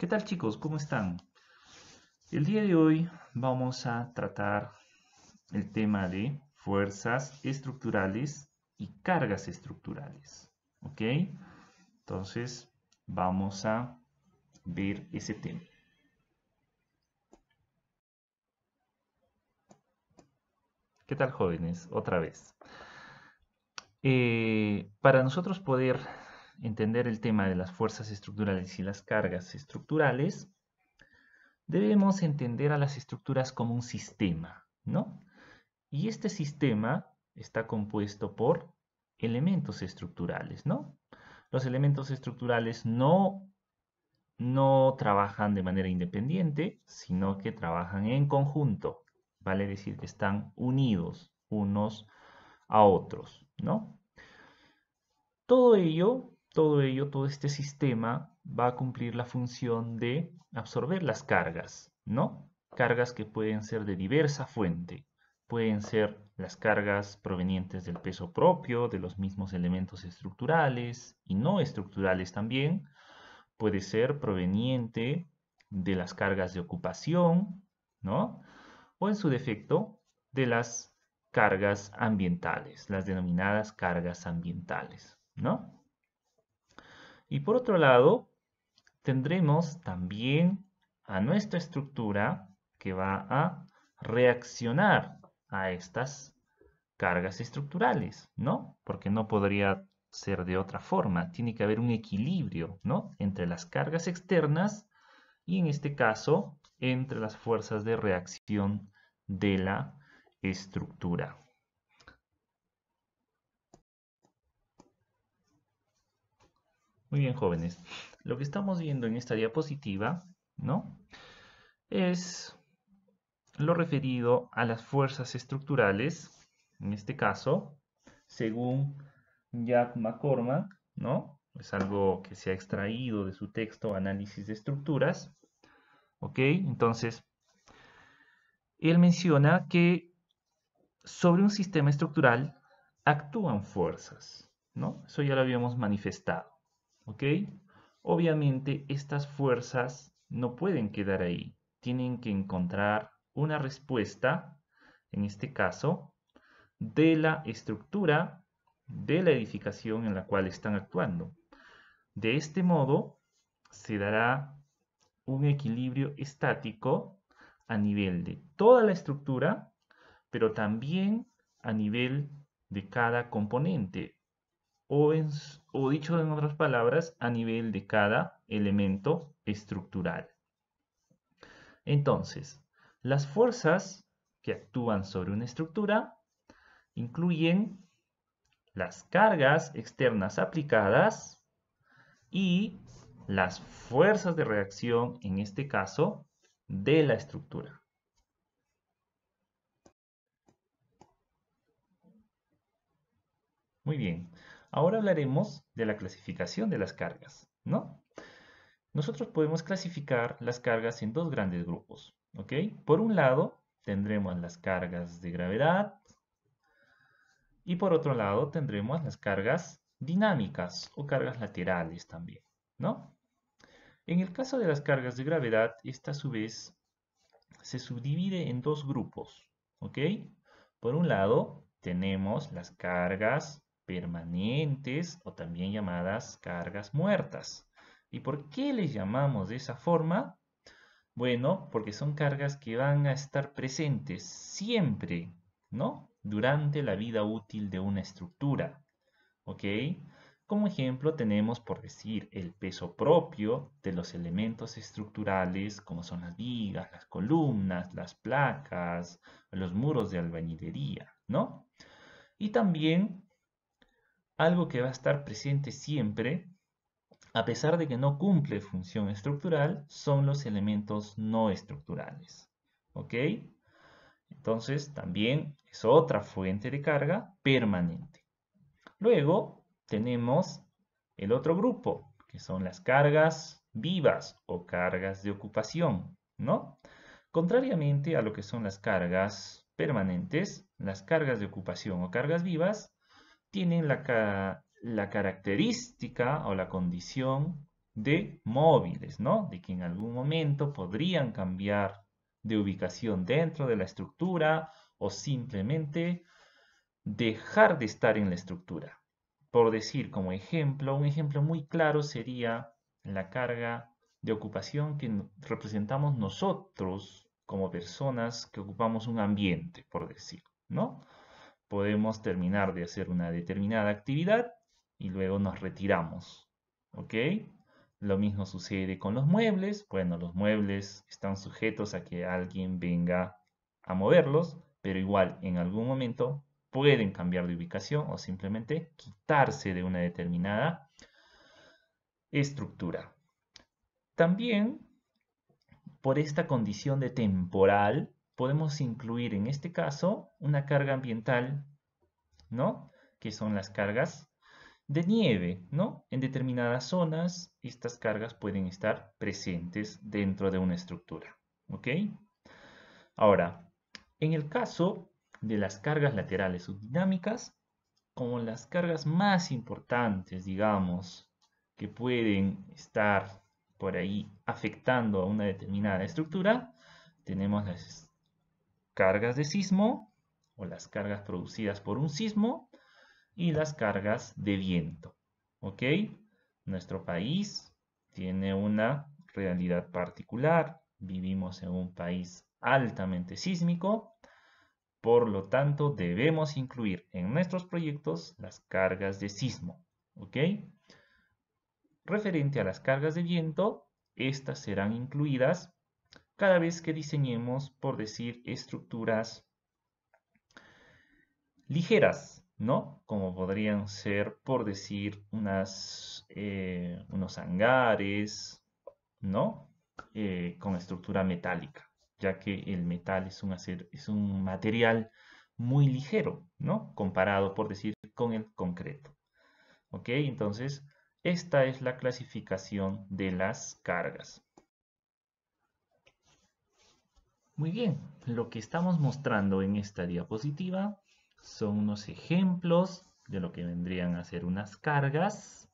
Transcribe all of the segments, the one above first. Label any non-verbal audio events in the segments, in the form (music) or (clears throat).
¿Qué tal chicos? ¿Cómo están? El día de hoy vamos a tratar el tema de fuerzas estructurales y cargas estructurales. ¿Ok? Entonces vamos a ver ese tema. ¿Qué tal jóvenes? Otra vez. Eh, para nosotros poder entender el tema de las fuerzas estructurales y las cargas estructurales, debemos entender a las estructuras como un sistema, ¿no? Y este sistema está compuesto por elementos estructurales, ¿no? Los elementos estructurales no, no trabajan de manera independiente, sino que trabajan en conjunto, vale decir que están unidos unos a otros, ¿no? Todo ello todo ello, todo este sistema va a cumplir la función de absorber las cargas, ¿no? Cargas que pueden ser de diversa fuente. Pueden ser las cargas provenientes del peso propio, de los mismos elementos estructurales y no estructurales también. Puede ser proveniente de las cargas de ocupación, ¿no? O en su defecto, de las cargas ambientales, las denominadas cargas ambientales, ¿no? Y por otro lado, tendremos también a nuestra estructura que va a reaccionar a estas cargas estructurales, ¿no? Porque no podría ser de otra forma. Tiene que haber un equilibrio, ¿no? Entre las cargas externas y en este caso entre las fuerzas de reacción de la estructura. Muy bien, jóvenes. Lo que estamos viendo en esta diapositiva, ¿no? Es lo referido a las fuerzas estructurales, en este caso, según Jack McCormack, ¿no? Es algo que se ha extraído de su texto Análisis de Estructuras. ¿Ok? Entonces, él menciona que sobre un sistema estructural actúan fuerzas, ¿no? Eso ya lo habíamos manifestado. ¿Ok? Obviamente estas fuerzas no pueden quedar ahí. Tienen que encontrar una respuesta, en este caso, de la estructura de la edificación en la cual están actuando. De este modo, se dará un equilibrio estático a nivel de toda la estructura, pero también a nivel de cada componente o, dicho en otras palabras, a nivel de cada elemento estructural. Entonces, las fuerzas que actúan sobre una estructura incluyen las cargas externas aplicadas y las fuerzas de reacción, en este caso, de la estructura. Muy bien, Ahora hablaremos de la clasificación de las cargas, ¿no? Nosotros podemos clasificar las cargas en dos grandes grupos, ¿ok? Por un lado, tendremos las cargas de gravedad y por otro lado tendremos las cargas dinámicas o cargas laterales también, ¿no? En el caso de las cargas de gravedad, esta a su vez se subdivide en dos grupos, ¿ok? Por un lado, tenemos las cargas permanentes o también llamadas cargas muertas. ¿Y por qué les llamamos de esa forma? Bueno, porque son cargas que van a estar presentes siempre, ¿no? Durante la vida útil de una estructura. ¿Ok? Como ejemplo tenemos, por decir, el peso propio de los elementos estructurales como son las vigas, las columnas, las placas, los muros de albañilería, ¿no? Y también algo que va a estar presente siempre, a pesar de que no cumple función estructural, son los elementos no estructurales. ¿Ok? Entonces, también es otra fuente de carga permanente. Luego, tenemos el otro grupo, que son las cargas vivas o cargas de ocupación, ¿no? Contrariamente a lo que son las cargas permanentes, las cargas de ocupación o cargas vivas tienen la, característica o la condición de móviles, ¿no? De que en algún momento podrían cambiar de ubicación dentro de la estructura o simplemente dejar de estar en la estructura. Por decir como ejemplo, un ejemplo muy claro sería la carga de ocupación que representamos nosotros como personas que ocupamos un ambiente, por decir, ¿no? podemos terminar de hacer una determinada actividad y luego nos retiramos. ¿Ok? Lo mismo sucede con los muebles. Bueno, los muebles están sujetos a que alguien venga a moverlos, pero igual en algún momento pueden cambiar de ubicación o simplemente quitarse de una determinada estructura. También, por esta condición de temporal, podemos incluir en este caso una carga ambiental, ¿no? Que son las cargas de nieve, ¿no? En determinadas zonas estas cargas pueden estar presentes dentro de una estructura, ¿ok? Ahora, en el caso de las cargas laterales dinámicas, como las cargas más importantes, digamos, que pueden estar por ahí afectando a una determinada estructura, tenemos las cargas de sismo o las cargas producidas por un sismo y las cargas de viento. ¿Ok? Nuestro país tiene una realidad particular. Vivimos en un país altamente sísmico. Por lo tanto, debemos incluir en nuestros proyectos las cargas de sismo. ¿Ok? Referente a las cargas de viento, estas serán incluidas cada vez que diseñemos, por decir, estructuras ligeras, ¿no? Como podrían ser, por decir, unas, eh, unos hangares, ¿no? Eh, con estructura metálica, ya que el metal es un, es un material muy ligero, ¿no? Comparado, por decir, con el concreto. ¿Ok? Entonces, esta es la clasificación de las cargas. Muy bien, lo que estamos mostrando en esta diapositiva son unos ejemplos de lo que vendrían a ser unas cargas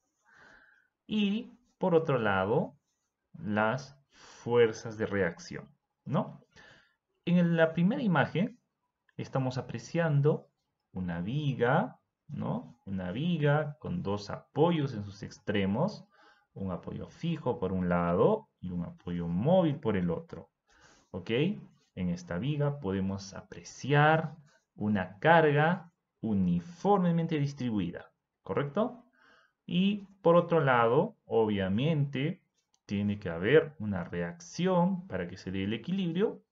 y, por otro lado, las fuerzas de reacción, ¿no? En la primera imagen estamos apreciando una viga, ¿no? Una viga con dos apoyos en sus extremos, un apoyo fijo por un lado y un apoyo móvil por el otro, ¿ok? En esta viga podemos apreciar una carga uniformemente distribuida, ¿correcto? Y por otro lado, obviamente, tiene que haber una reacción para que se dé el equilibrio,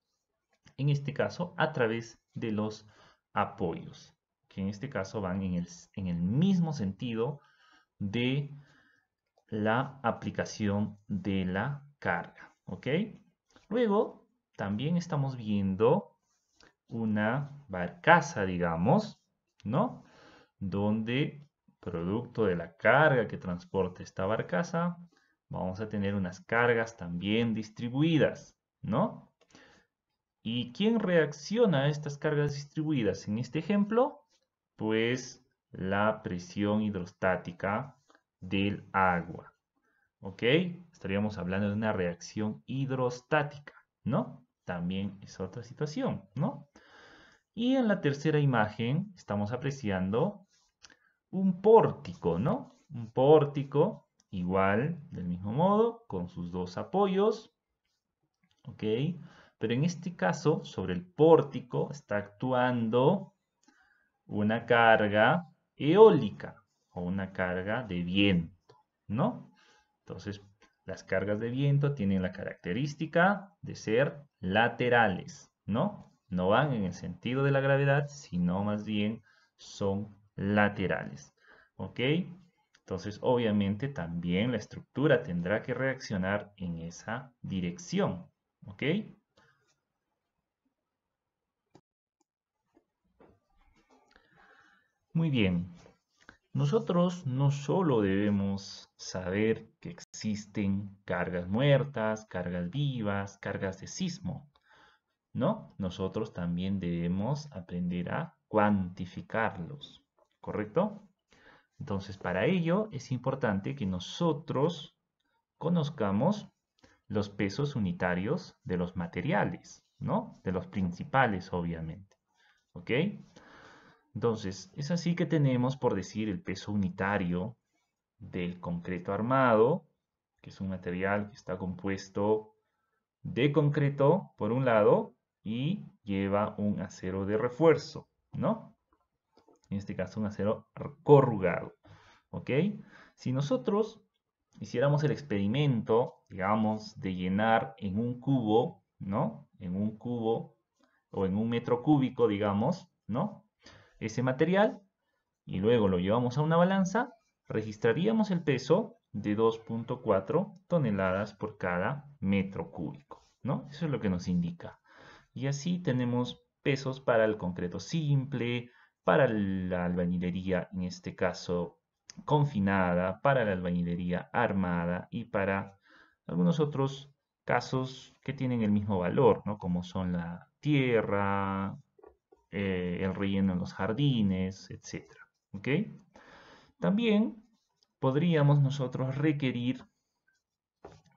en este caso a través de los apoyos, que en este caso van en el, mismo sentido de la aplicación de la carga, ¿ok? Luego también estamos viendo una barcaza, digamos, ¿no? Donde, producto de la carga que transporta esta barcaza, vamos a tener unas cargas también distribuidas, ¿no? ¿Y quién reacciona a estas cargas distribuidas en este ejemplo? Pues la presión hidrostática del agua. ¿Ok? Estaríamos hablando de una reacción hidrostática, ¿no? también es otra situación, ¿no? Y en la tercera imagen estamos apreciando un pórtico, ¿no? Un pórtico igual, del mismo modo, con sus dos apoyos, ¿ok? Pero en este caso, sobre el pórtico está actuando una carga eólica o una carga de viento, ¿no? Entonces, las cargas de viento tienen la característica de ser laterales, ¿no? No van en el sentido de la gravedad, sino más bien son laterales, ¿ok? Entonces, obviamente, también la estructura tendrá que reaccionar en esa dirección, ¿ok? Muy bien, nosotros no solo debemos saber que existen cargas muertas, cargas vivas, cargas de sismo. ¿No? Nosotros también debemos aprender a cuantificarlos, ¿correcto? Entonces, para ello es importante que nosotros conozcamos los pesos unitarios de los materiales, ¿no? De los principales, obviamente. ¿Ok? Entonces, es así que tenemos, por decir, el peso unitario del concreto armado, que es un material que está compuesto de concreto, por un lado, y lleva un acero de refuerzo, ¿no? En este caso, un acero corrugado, ¿ok? Si nosotros hiciéramos el experimento, digamos, de llenar en un cubo, ¿no? En un cubo o en un metro cúbico, digamos, ¿no? Ese material y luego lo llevamos a una balanza, registraríamos el peso de 2.4 toneladas por cada metro cúbico, ¿no? Eso es lo que nos indica. Y así tenemos pesos para el concreto simple, para la albañilería, en este caso, confinada, para la albañilería armada y para algunos otros casos que tienen el mismo valor, ¿no? Como son la tierra, eh, el relleno en los jardines, etc. ¿Ok? También podríamos nosotros requerir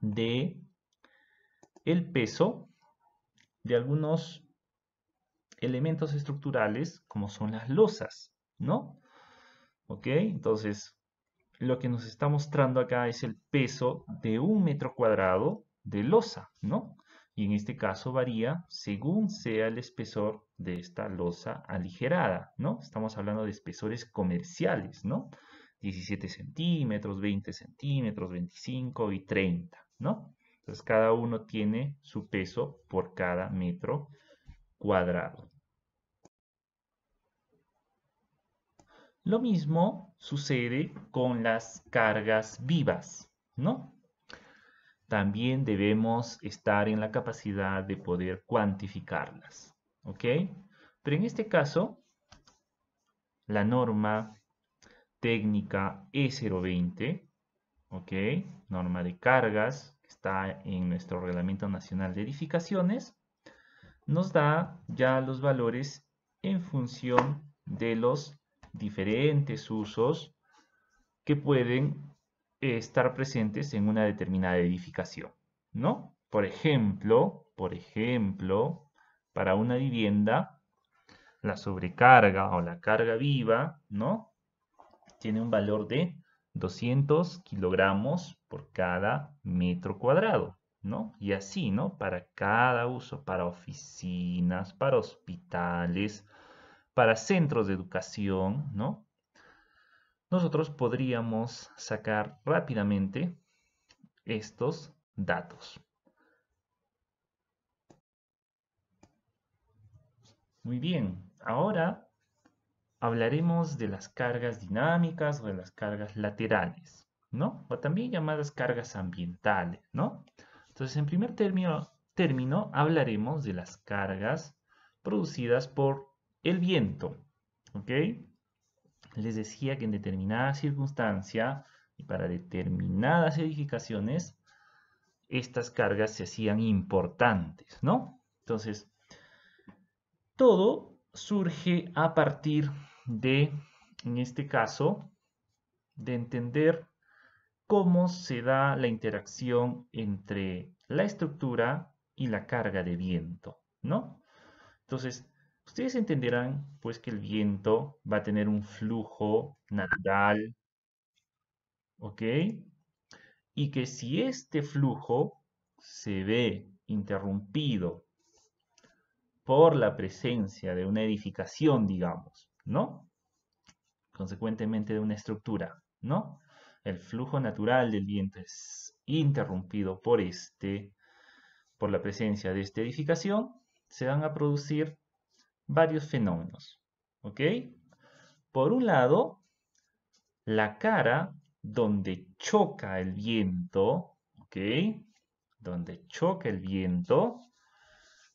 de el peso de algunos elementos estructurales como son las losas, ¿no? ¿Ok? Entonces, lo que nos está mostrando acá es el peso de un metro cuadrado de losa, ¿no? Y en este caso varía según sea el espesor de esta losa aligerada, ¿no? Estamos hablando de espesores comerciales, ¿no? 17 centímetros, 20 centímetros, 25 y 30, ¿no? Entonces cada uno tiene su peso por cada metro cuadrado. Lo mismo sucede con las cargas vivas, ¿no? También debemos estar en la capacidad de poder cuantificarlas, ¿ok? Pero en este caso, la norma técnica E020, ¿ok? Norma de cargas, que está en nuestro Reglamento Nacional de Edificaciones, nos da ya los valores en función de los diferentes usos que pueden eh, estar presentes en una determinada edificación, ¿no? Por ejemplo, por ejemplo, para una vivienda, la sobrecarga o la carga viva, ¿no? tiene un valor de 200 kilogramos por cada metro cuadrado, ¿no? Y así, ¿no? Para cada uso, para oficinas, para hospitales, para centros de educación, ¿no? Nosotros podríamos sacar rápidamente estos datos. Muy bien, ahora hablaremos de las cargas dinámicas o de las cargas laterales, ¿no? O también llamadas cargas ambientales, ¿no? Entonces, en primer término, término hablaremos de las cargas producidas por el viento, ¿ok? Les decía que en determinada circunstancia y para determinadas edificaciones, estas cargas se hacían importantes, ¿no? Entonces, todo surge a partir de, en este caso, de entender cómo se da la interacción entre la estructura y la carga de viento, ¿no? Entonces, ustedes entenderán pues que el viento va a tener un flujo natural, ¿ok? Y que si este flujo se ve interrumpido por la presencia de una edificación, digamos, ¿no? Consecuentemente de una estructura, ¿no? El flujo natural del viento es interrumpido por este, por la presencia de esta edificación, se van a producir varios fenómenos, ¿ok? Por un lado, la cara donde choca el viento, ¿ok? Donde choca el viento,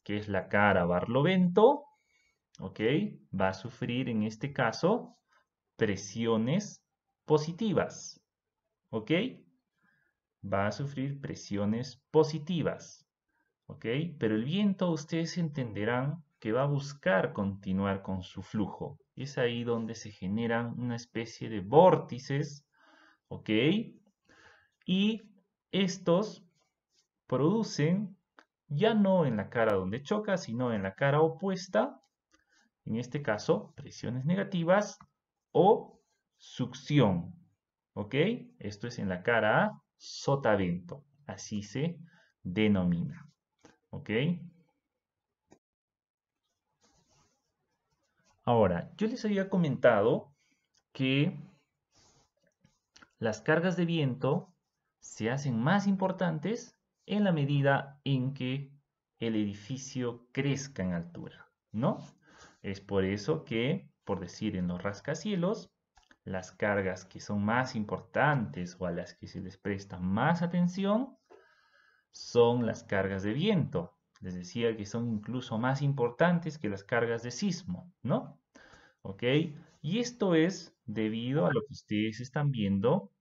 que es la cara barlovento, ¿ok? Va a sufrir en este caso presiones positivas, ¿ok? Va a sufrir presiones positivas, ¿ok? Pero el viento ustedes entenderán que va a buscar continuar con su flujo. Es ahí donde se generan una especie de vórtices, ¿ok? Y estos producen, ya no en la cara donde choca, sino en la cara opuesta, en este caso presiones negativas o succión. ¿Ok? Esto es en la cara A, sotavento. Así se denomina. ¿Ok? Ahora, yo les había comentado que las cargas de viento se hacen más importantes en la medida en que el edificio crezca en altura, ¿no? Es por eso que, por decir en los rascacielos, las cargas que son más importantes o a las que se les presta más atención son las cargas de viento. Les decía que son incluso más importantes que las cargas de sismo, ¿no? ¿Ok? Y esto es debido a lo que ustedes están viendo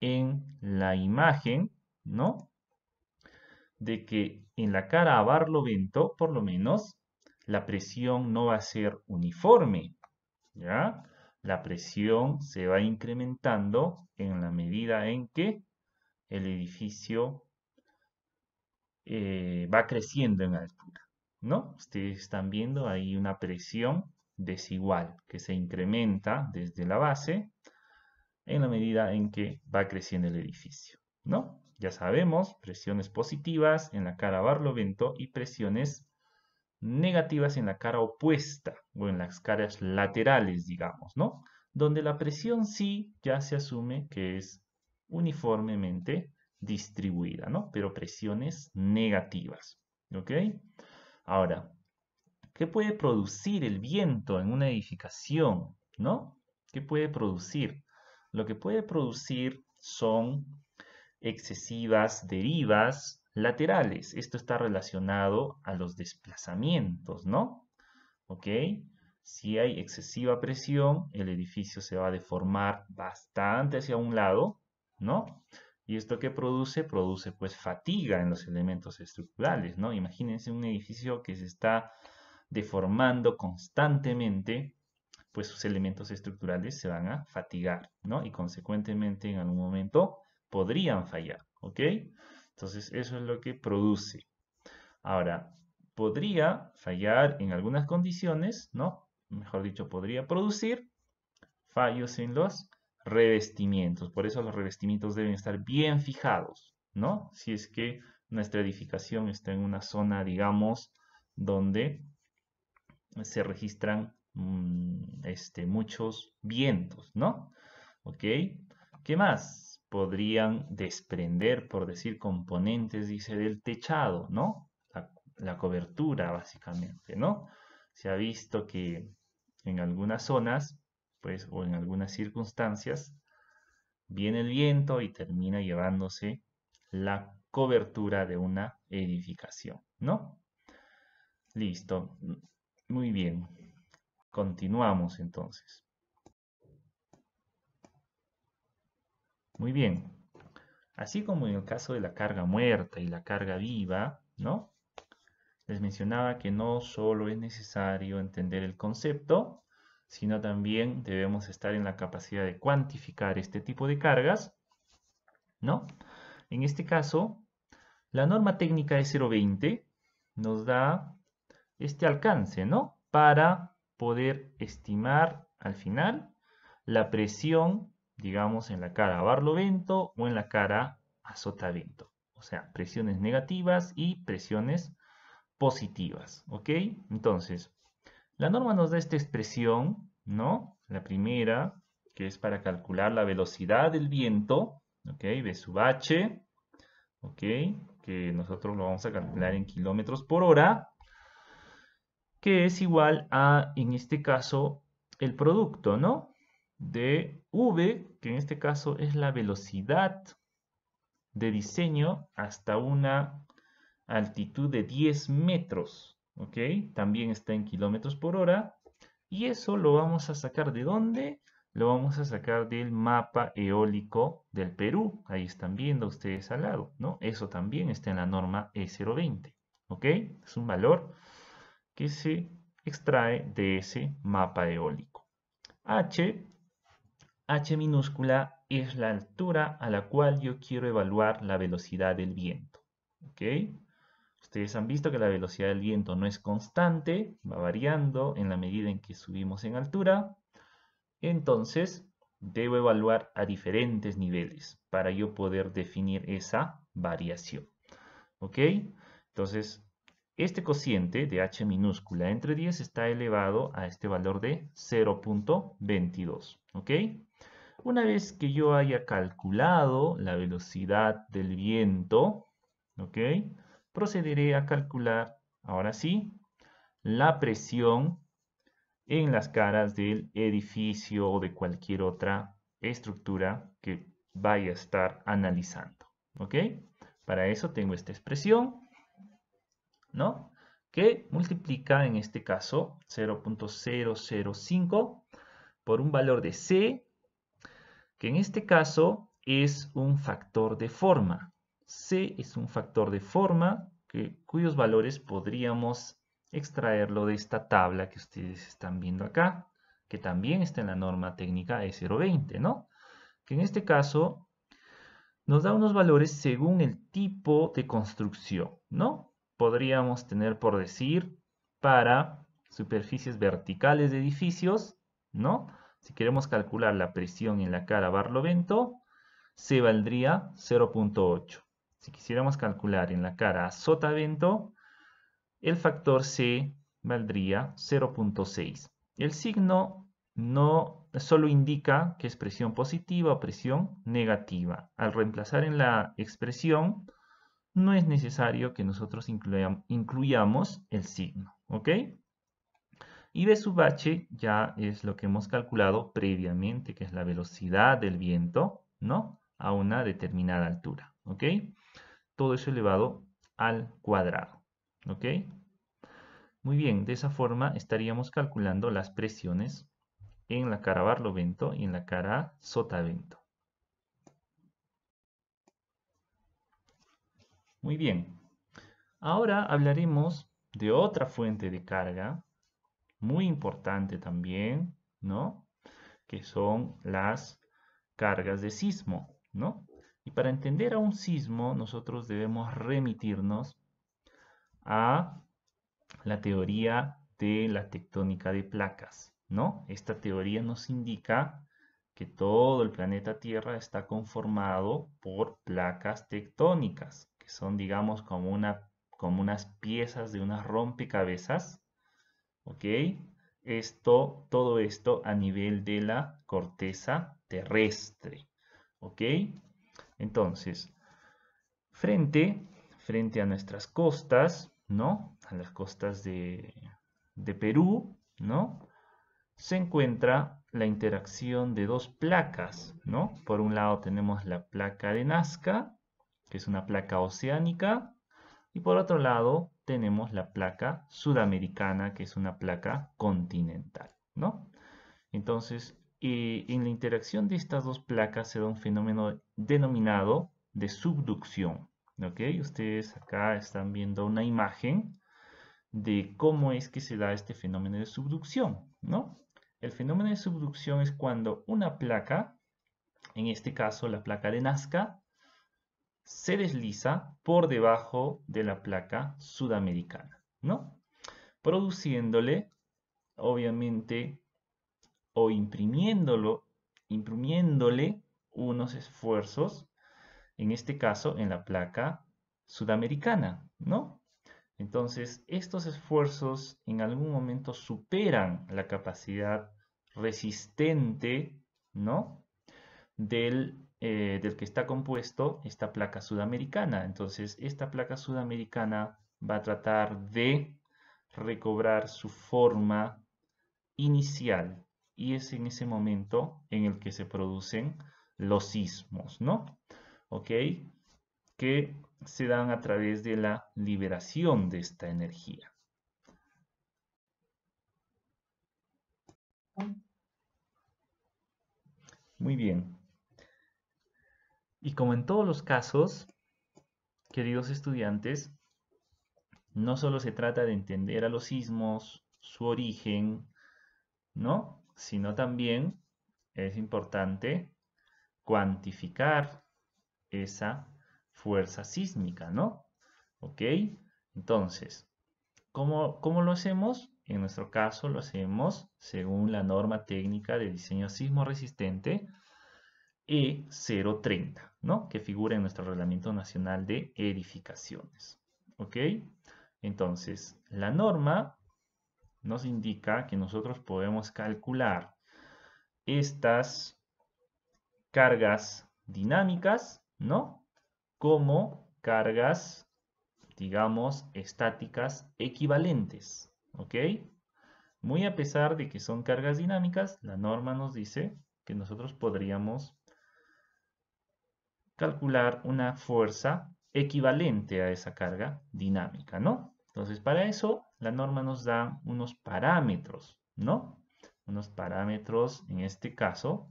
en la imagen, ¿no? De que en la cara a Barlovento, por lo menos, la presión no va a ser uniforme, ¿ya? La presión se va incrementando en la medida en que el edificio eh, va creciendo en altura, ¿no? Ustedes están viendo ahí una presión desigual que se incrementa desde la base en la medida en que va creciendo el edificio, ¿no? Ya sabemos, presiones positivas en la cara barlovento y presiones negativas en la cara opuesta o en las caras laterales, digamos, ¿no? Donde la presión sí ya se asume que es uniformemente distribuida, ¿no? Pero presiones negativas, ¿ok? Ahora, ¿qué puede producir el viento en una edificación, ¿no? ¿Qué puede producir? Lo que puede producir son excesivas derivas, laterales. Esto está relacionado a los desplazamientos, ¿no? ¿Ok? Si hay excesiva presión, el edificio se va a deformar bastante hacia un lado, ¿no? ¿Y esto que produce? Produce pues fatiga en los elementos estructurales, ¿no? Imagínense un edificio que se está deformando constantemente, pues sus elementos estructurales se van a fatigar, ¿no? Y consecuentemente en algún momento podrían fallar, ¿ok? Entonces, eso es lo que produce. Ahora, podría fallar en algunas condiciones, ¿no? Mejor dicho, podría producir fallos en los revestimientos. Por eso los revestimientos deben estar bien fijados, ¿no? Si es que nuestra edificación está en una zona, digamos, donde se registran mm, este, muchos vientos, ¿no? ¿Ok? ¿Qué más? podrían desprender, por decir, componentes, dice, del techado, ¿no? La, cobertura, básicamente, ¿no? Se ha visto que en algunas zonas, pues, o en algunas circunstancias, viene el viento y termina llevándose la cobertura de una edificación, ¿no? Listo. Muy bien. Continuamos entonces. Muy bien. Así como en el caso de la carga muerta y la carga viva, ¿no? Les mencionaba que no solo es necesario entender el concepto, sino también debemos estar en la capacidad de cuantificar este tipo de cargas, ¿no? En este caso, la norma técnica de 020 nos da este alcance, ¿no? Para poder estimar al final la presión digamos, en la cara barlovento o en la cara a O sea, presiones negativas y presiones positivas, ¿ok? Entonces, la norma nos da esta expresión, ¿no? La primera, que es para calcular la velocidad del viento, ¿ok? B sub H, ¿ok? Que nosotros lo vamos a calcular en kilómetros por hora, que es igual a, en este caso, el producto, ¿no? de V, que en este caso es la velocidad de diseño hasta una altitud de 10 metros, ¿ok? También está en kilómetros por hora. Y eso lo vamos a sacar de dónde? Lo vamos a sacar del mapa eólico del Perú. Ahí están viendo ustedes al lado, ¿no? Eso también está en la norma E020, ¿ok? Es un valor que se extrae de ese mapa eólico. H h minúscula es la altura a la cual yo quiero evaluar la velocidad del viento. ¿Ok? Ustedes han visto que la velocidad del viento no es constante, va variando en la medida en que subimos en altura. Entonces, debo evaluar a diferentes niveles para yo poder definir esa variación. ¿Ok? Entonces, este cociente de h minúscula entre 10 está elevado a este valor de 0.22. ¿Ok? Una vez que yo haya calculado la velocidad del viento, ¿ok? Procederé a calcular, ahora sí, la presión en las caras del edificio o de cualquier otra estructura que vaya a estar analizando, ¿ok? Para eso tengo esta expresión, ¿no? Que multiplica en este caso 0.005 por un valor de C que en este caso es un factor de forma. C es un factor de forma que, cuyos valores podríamos extraerlo de esta tabla que ustedes están viendo acá, que también está en la norma técnica E020, ¿no? Que en este caso nos da unos valores según el tipo de construcción, ¿no? Podríamos tener, por decir, para superficies verticales de edificios, ¿no? Si queremos calcular la presión en la cara Barlovento, se valdría 0.8. Si quisiéramos calcular en la cara Sotavento, el factor C valdría 0.6. El signo no solo indica que es presión positiva o presión negativa. Al reemplazar en la expresión, no es necesario que nosotros incluyamos el signo. ¿Ok? Y de sub H ya es lo que hemos calculado previamente, que es la velocidad del viento, ¿no? A una determinada altura, ¿ok? Todo eso elevado al cuadrado, ¿ok? Muy bien, de esa forma estaríamos calculando las presiones en la cara Barlovento y en la cara Sotavento. Muy bien, ahora hablaremos de otra fuente de carga muy importante también, ¿no? Que son las cargas de sismo, ¿no? Y para entender a un sismo, nosotros debemos remitirnos a la teoría de la tectónica de placas, ¿no? Esta teoría nos indica que todo el planeta Tierra está conformado por placas tectónicas, que son, digamos, como, una, como unas piezas de unas rompecabezas ¿ok? Esto, todo esto a nivel de la corteza terrestre, ¿ok? Entonces, frente, frente a nuestras costas, ¿no? A las costas de, de Perú, ¿no? Se encuentra la interacción de dos placas, ¿no? Por un lado tenemos la placa de Nazca, que es una placa oceánica, y por otro lado tenemos la placa sudamericana, que es una placa continental, ¿no? Entonces, eh, en la interacción de estas dos placas se da un fenómeno denominado de subducción, ¿ok? Ustedes acá están viendo una imagen de cómo es que se da este fenómeno de subducción, ¿no? El fenómeno de subducción es cuando una placa, en este caso la placa de Nazca, se desliza por debajo de la placa sudamericana, ¿no? Produciéndole, obviamente, o imprimiéndolo, imprimiéndole unos esfuerzos, en este caso en la placa sudamericana, ¿no? Entonces, estos esfuerzos en algún momento superan la capacidad resistente, ¿no? Del eh, del que está compuesto esta placa sudamericana. Entonces, esta placa sudamericana va a tratar de recobrar su forma inicial y es en ese momento en el que se producen los sismos, ¿no? ¿Ok? Que se dan a través de la liberación de esta energía. Muy bien. Y como en todos los casos, queridos estudiantes, no solo se trata de entender a los sismos, su origen, ¿no? Sino también es importante cuantificar esa fuerza sísmica, ¿no? ¿Ok? Entonces, ¿cómo, ¿cómo, lo hacemos? En nuestro caso lo hacemos según la norma técnica de diseño sismo resistente e030, ¿no? Que figura en nuestro Reglamento Nacional de Edificaciones. ¿Ok? Entonces, la norma nos indica que nosotros podemos calcular estas cargas dinámicas, ¿no? Como cargas, digamos, estáticas equivalentes, ¿ok? Muy a pesar de que son cargas dinámicas, la norma nos dice que nosotros podríamos calcular una fuerza equivalente a esa carga dinámica, ¿no? Entonces, para eso, la norma nos da unos parámetros, ¿no? Unos parámetros, en este caso,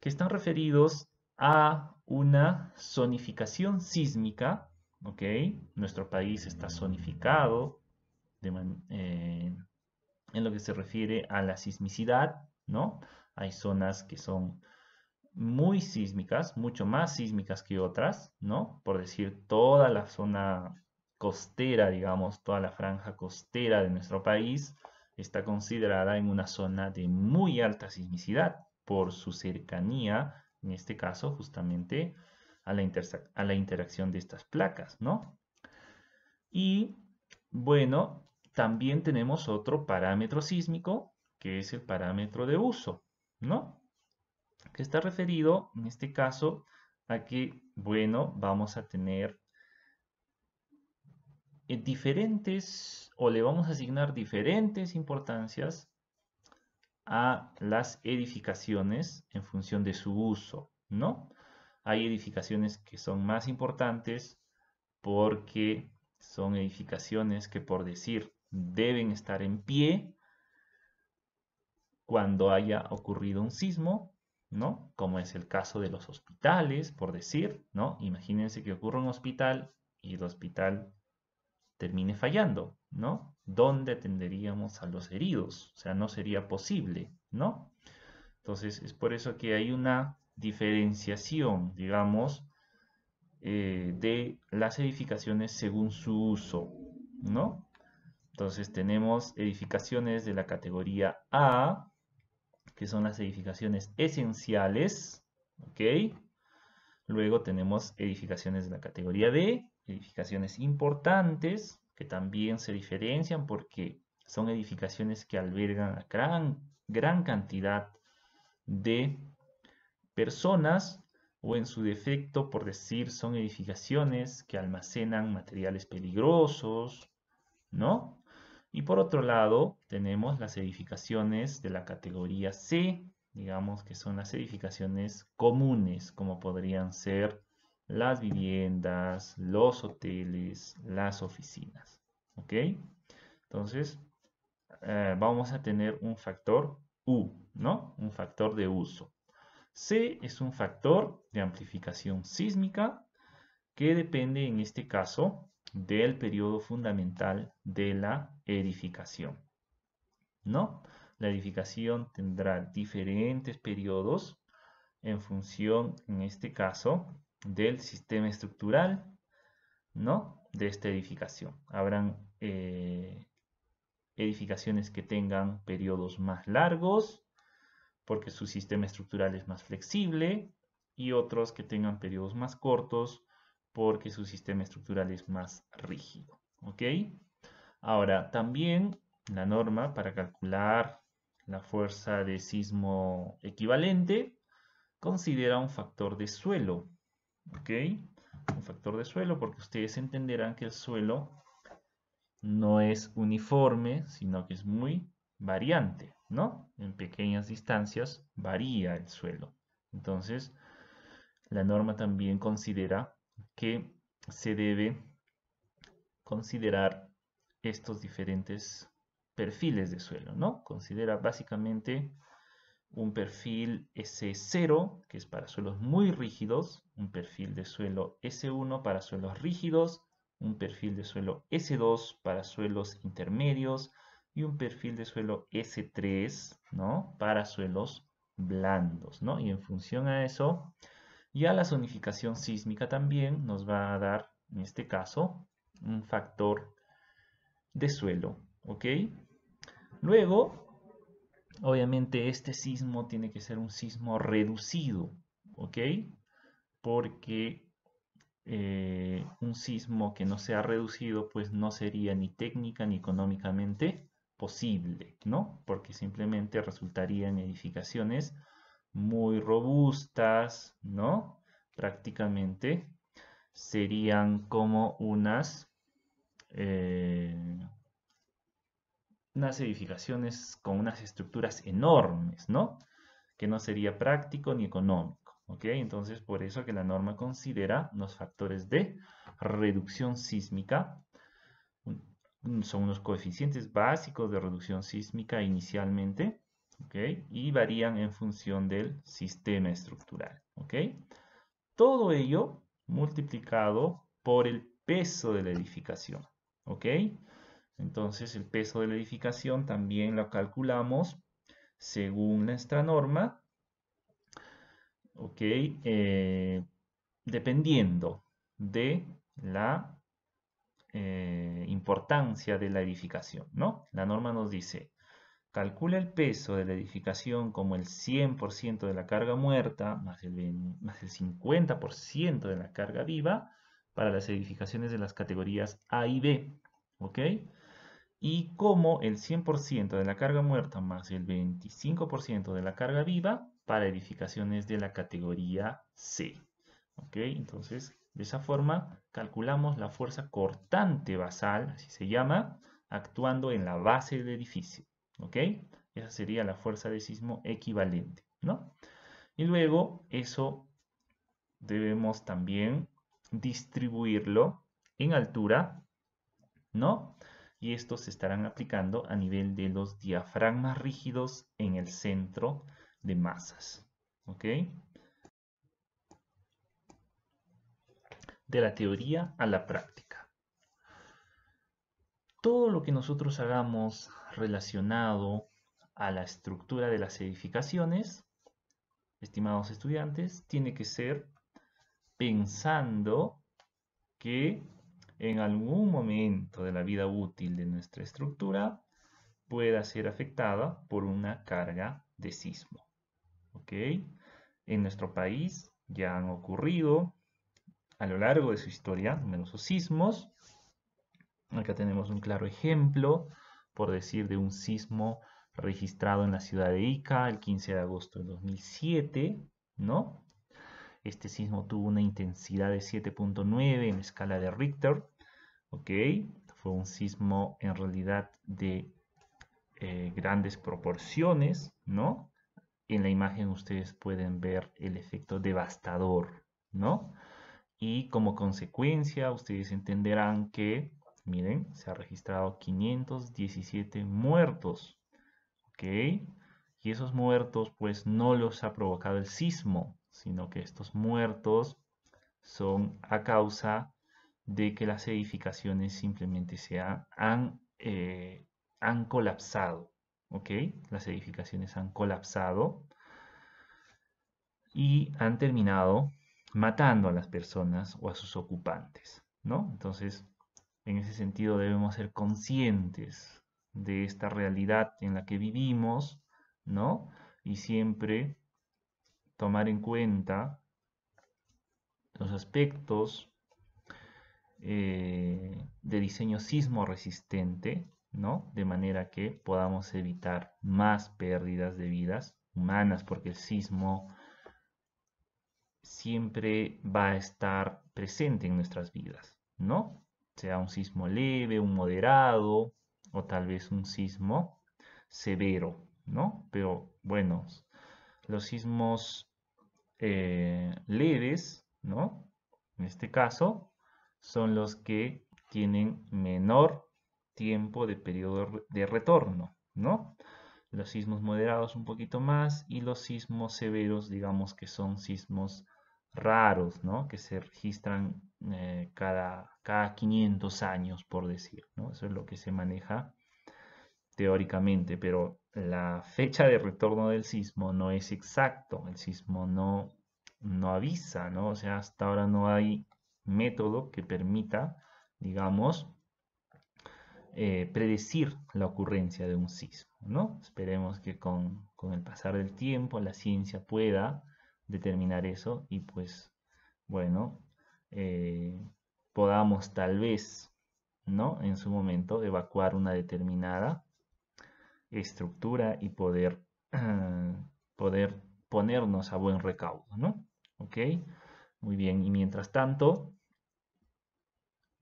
que están referidos a una zonificación sísmica, ¿ok? Nuestro país está zonificado eh, en lo que se refiere a la sismicidad, ¿no? Hay zonas que son muy sísmicas, mucho más sísmicas que otras, ¿no? Por decir, toda la zona costera, digamos, toda la franja costera de nuestro país está considerada en una zona de muy alta sismicidad por su cercanía, en este caso, justamente a la, a la interacción de estas placas, ¿no? Y, bueno, también tenemos otro parámetro sísmico, que es el parámetro de uso, ¿no? que está referido en este caso a que, bueno, vamos a tener eh, diferentes o le vamos a asignar diferentes importancias a las edificaciones en función de su uso, ¿no? Hay edificaciones que son más importantes porque son edificaciones que por decir deben estar en pie cuando haya ocurrido un sismo ¿no? Como es el caso de los hospitales, por decir, ¿no? Imagínense que ocurre un hospital y el hospital termine fallando, ¿no? ¿Dónde atenderíamos a los heridos? O sea, no sería posible, ¿no? Entonces, es por eso que hay una diferenciación, digamos, eh, de las edificaciones según su uso, ¿no? Entonces tenemos edificaciones de la categoría A, que son las edificaciones esenciales, ¿ok? Luego tenemos edificaciones de la categoría D, edificaciones importantes, que también se diferencian porque son edificaciones que albergan a gran, gran cantidad de personas o en su defecto, por decir, son edificaciones que almacenan materiales peligrosos, ¿no? Y por otro lado, tenemos las edificaciones de la categoría C, digamos que son las edificaciones comunes, como podrían ser las viviendas, los hoteles, las oficinas. ¿Ok? Entonces, eh, vamos a tener un factor U, ¿no? Un factor de uso. C es un factor de amplificación sísmica que depende en este caso del periodo fundamental de la edificación. ¿No? La edificación tendrá diferentes periodos en función, en este caso, del sistema estructural, ¿no? De esta edificación. Habrán eh, edificaciones que tengan periodos más largos, porque su sistema estructural es más flexible, y otros que tengan periodos más cortos, porque su sistema estructural es más rígido. ¿Ok? Ahora, también la norma para calcular la fuerza de sismo equivalente considera un factor de suelo. ¿Ok? Un factor de suelo porque ustedes entenderán que el suelo no es uniforme, sino que es muy variante, ¿no? En pequeñas distancias varía el suelo. Entonces, la norma también considera que se debe considerar estos diferentes perfiles de suelo, ¿no? Considera básicamente un perfil S0, que es para suelos muy rígidos, un perfil de suelo S1 para suelos rígidos, un perfil de suelo S2 para suelos intermedios y un perfil de suelo S3, ¿no? Para suelos blandos, ¿no? Y en función a eso, y a la zonificación sísmica también nos va a dar, en este caso, un factor de suelo. ¿Ok? Luego, obviamente este sismo tiene que ser un sismo reducido. ¿Ok? Porque eh, un sismo que no sea reducido, pues no sería ni técnica ni económicamente posible, ¿no? Porque simplemente resultaría en edificaciones muy robustas, ¿no? Prácticamente serían como unas, eh, unas edificaciones con unas estructuras enormes, ¿no? Que no sería práctico ni económico, ¿ok? Entonces, por eso que la norma considera los factores de reducción sísmica, son unos coeficientes básicos de reducción sísmica inicialmente, y varían en función del sistema estructural, ¿ok? Todo ello multiplicado por el peso de la edificación, ¿ok? Entonces el peso de la edificación también lo calculamos según nuestra norma, ¿ok? Eh, dependiendo de la eh, importancia de la edificación, ¿no? La norma nos dice calcula el peso de la edificación como el 100% de la carga muerta más el, 50% de la carga viva para las edificaciones de las categorías A y B. ¿Ok? Y como el 100% de la carga muerta más el 25% de la carga viva para edificaciones de la categoría C. ¿Ok? Entonces, de esa forma calculamos la fuerza cortante basal, así se llama, actuando en la base del edificio. ¿Ok? Esa sería la fuerza de sismo equivalente, ¿no? Y luego eso debemos también distribuirlo en altura, ¿no? Y estos se estarán aplicando a nivel de los diafragmas rígidos en el centro de masas, ¿ok? De la teoría a la práctica todo lo que nosotros hagamos relacionado a la estructura de las edificaciones, estimados estudiantes, tiene que ser pensando que en algún momento de la vida útil de nuestra estructura pueda ser afectada por una carga de sismo. En nuestro país ya han ocurrido a lo largo de su historia numerosos sismos Acá tenemos un claro ejemplo, por decir, de un sismo registrado en la ciudad de Ica el 15 de agosto de 2007, ¿no? Este sismo tuvo una intensidad de 7.9 en escala de Richter, ¿ok? Fue un sismo en realidad de eh, grandes proporciones, ¿no? En la imagen ustedes pueden ver el efecto devastador, ¿no? Y como consecuencia ustedes entenderán que Miren, se ha registrado 517 muertos. ¿Ok? Y esos muertos pues no los ha provocado el sismo, sino que estos muertos son a causa de que las edificaciones simplemente se han, eh, han colapsado. ¿Ok? Las edificaciones han colapsado y han terminado matando a las personas o a sus ocupantes. ¿no? Entonces, en ese sentido debemos ser conscientes de esta realidad en la que vivimos, ¿no? Y siempre tomar en cuenta los aspectos eh, de diseño sismo resistente, ¿no? De manera que podamos evitar más pérdidas de vidas humanas, porque el sismo siempre va a estar presente en nuestras vidas, ¿no? sea un sismo leve, un moderado o tal vez un sismo severo, ¿no? Pero bueno, los sismos eh, leves, ¿no? En este caso, son los que tienen menor tiempo de periodo de retorno, ¿no? Los sismos moderados un poquito más y los sismos severos, digamos que son sismos raros, ¿no? Que se registran eh, cada, cada 500 años, por decir. ¿no? Eso es lo que se maneja teóricamente, pero la fecha de retorno del sismo no es exacto. El sismo no, no avisa, ¿no? O sea, hasta ahora no hay método que permita, digamos, eh, predecir la ocurrencia de un sismo, ¿no? Esperemos que con, con el pasar del tiempo la ciencia pueda determinar eso y pues, bueno, eh, podamos tal vez, ¿no? En su momento evacuar una determinada estructura y poder, (clears throat) poder ponernos a buen recaudo, ¿no? ¿Ok? Muy bien, y mientras tanto,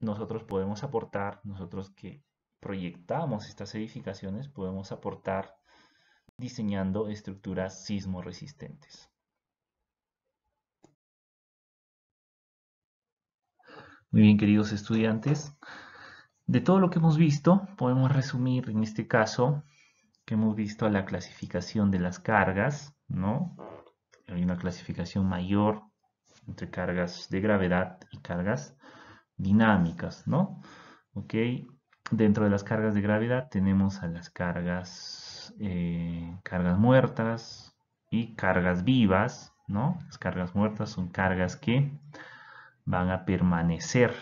nosotros podemos aportar, nosotros que proyectamos estas edificaciones, podemos aportar diseñando estructuras sismo resistentes. Muy bien, queridos estudiantes. De todo lo que hemos visto, podemos resumir en este caso que hemos visto la clasificación de las cargas, ¿no? Hay una clasificación mayor entre cargas de gravedad y cargas dinámicas, ¿no? Ok, dentro de las cargas de gravedad tenemos a las cargas, eh, cargas muertas y cargas vivas, ¿no? Las cargas muertas son cargas que van a permanecer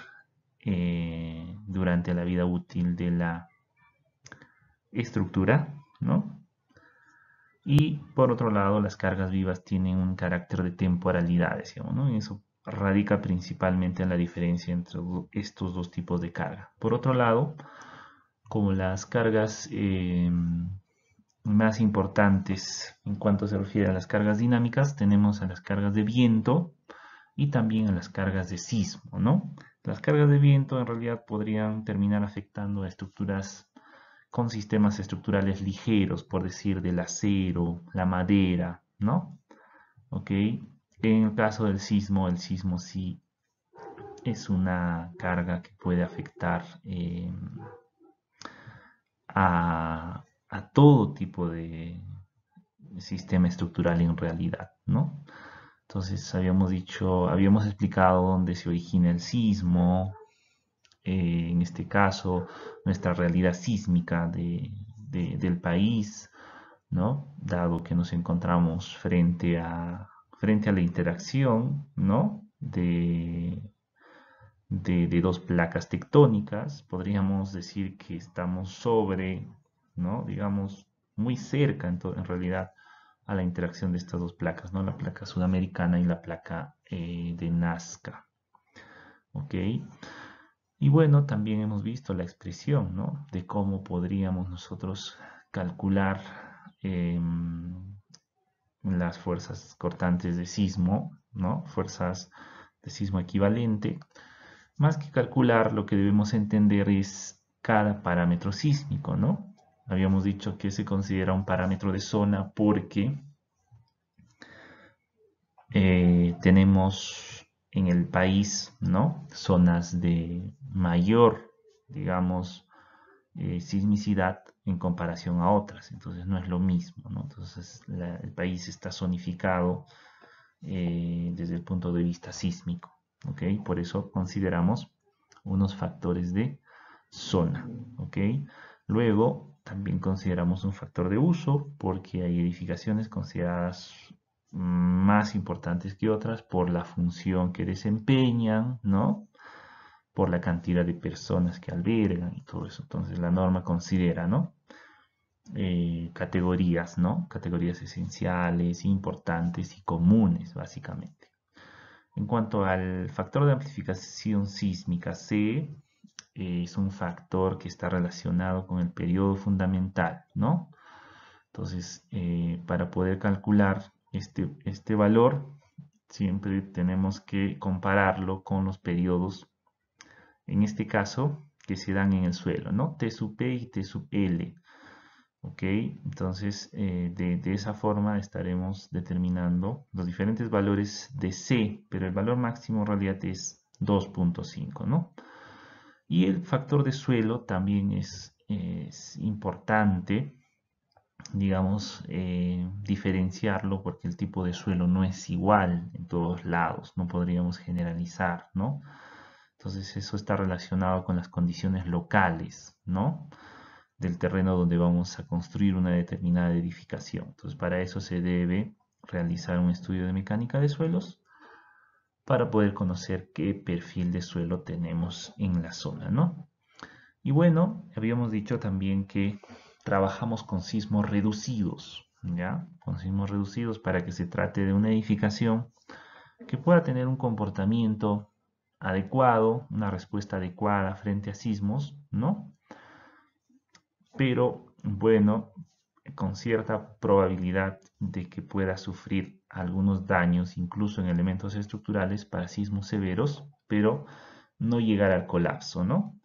eh, durante la vida útil de la estructura, ¿no? Y por otro lado, las cargas vivas tienen un carácter de temporalidad, decíamos, ¿no? Y eso radica principalmente en la diferencia entre estos dos tipos de carga. Por otro lado, como las cargas eh, más importantes en cuanto se refiere a las cargas dinámicas, tenemos a las cargas de viento, y también a las cargas de sismo, ¿no? Las cargas de viento en realidad podrían terminar afectando a estructuras con sistemas estructurales ligeros, por decir, del acero, la madera, ¿no? Ok, en el caso del sismo, el sismo sí es una carga que puede afectar eh, a, todo tipo de sistema estructural en realidad, ¿no? Entonces habíamos dicho, habíamos explicado dónde se origina el sismo, eh, en este caso nuestra realidad sísmica de, del país, ¿no? Dado que nos encontramos frente a, frente a la interacción, ¿no? De, de, dos placas tectónicas, podríamos decir que estamos sobre, ¿no? Digamos, muy cerca en, en realidad a la interacción de estas dos placas, ¿no? la placa sudamericana y la placa eh, de Nazca. ¿Ok? Y bueno, también hemos visto la expresión ¿no? de cómo podríamos nosotros calcular em, las fuerzas cortantes de sismo, ¿no? fuerzas de sismo equivalente. Más que calcular, lo que debemos entender es cada parámetro sísmico, ¿no? Habíamos dicho que se considera un parámetro de zona porque eh, tenemos en el país, ¿no? Zonas de mayor, digamos, eh, sismicidad en comparación a otras. Entonces no es lo mismo, Entonces el país está zonificado eh, desde el punto de vista sísmico, ¿ok? Por eso consideramos unos factores de zona, ¿ok? Luego, también consideramos un factor de uso porque hay edificaciones consideradas más importantes que otras por la función que desempeñan, ¿no? Por la cantidad de personas que albergan y todo eso. Entonces la norma considera, ¿no? Eh, categorías, ¿no? Categorías esenciales, importantes y comunes, básicamente. En cuanto al factor de amplificación sísmica C, eh, es un factor que está relacionado con el periodo fundamental, ¿no? Entonces, eh, para poder calcular este, este valor, siempre tenemos que compararlo con los periodos, en este caso, que se dan en el suelo, ¿no? T sub P y T sub L. ¿Ok? Entonces, eh, de, de, esa forma estaremos determinando los diferentes valores de C, pero el valor máximo en realidad es 2.5, ¿no? Y el factor de suelo también es, importante, digamos, eh, diferenciarlo porque el tipo de suelo no es igual en todos lados, no podríamos generalizar, ¿no? Entonces eso está relacionado con las condiciones locales, ¿no? Del terreno donde vamos a construir una determinada edificación. Entonces para eso se debe realizar un estudio de mecánica de suelos para poder conocer qué perfil de suelo tenemos en la zona, ¿no? Y bueno, habíamos dicho también que trabajamos con sismos reducidos, ¿ya? Con sismos reducidos para que se trate de una edificación que pueda tener un comportamiento adecuado, una respuesta adecuada frente a sismos, ¿no? Pero, bueno, con cierta probabilidad de que pueda sufrir algunos daños, incluso en elementos estructurales, para sismos severos, pero no llegar al colapso, ¿no?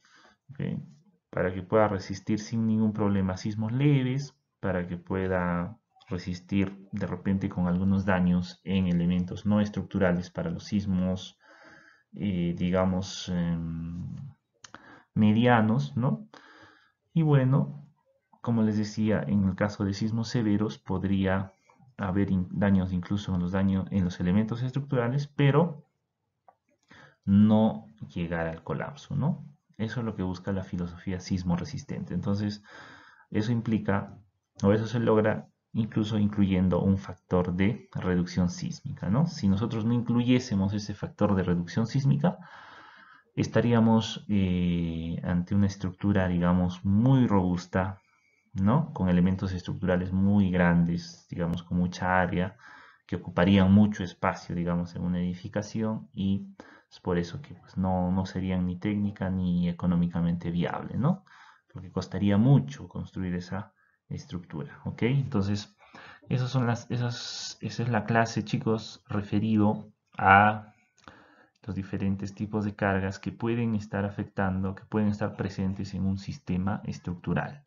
Para que pueda resistir sin ningún problema sismos leves, para que pueda resistir de repente con algunos daños en elementos no estructurales para los sismos, eh, digamos, em, medianos, ¿no? Y bueno, como les decía, en el caso de sismos severos podría haber daños incluso en los, daños, en los elementos estructurales, pero no llegar al colapso, ¿no? Eso es lo que busca la filosofía sismo resistente. Entonces, eso implica, o eso se logra incluso incluyendo un factor de reducción sísmica, ¿no? Si nosotros no incluyésemos ese factor de reducción sísmica, estaríamos eh, ante una estructura, digamos, muy robusta, ¿no? Con elementos estructurales muy grandes, digamos, con mucha área, que ocuparían mucho espacio, digamos, en una edificación y es pues, por eso que pues, no, serían ni técnica ni económicamente viable, ¿no? Porque costaría mucho construir esa estructura, ¿ok? Entonces, esas son las, esas, esa es la clase, chicos, referido a los diferentes tipos de cargas que pueden estar afectando, que pueden estar presentes en un sistema estructural.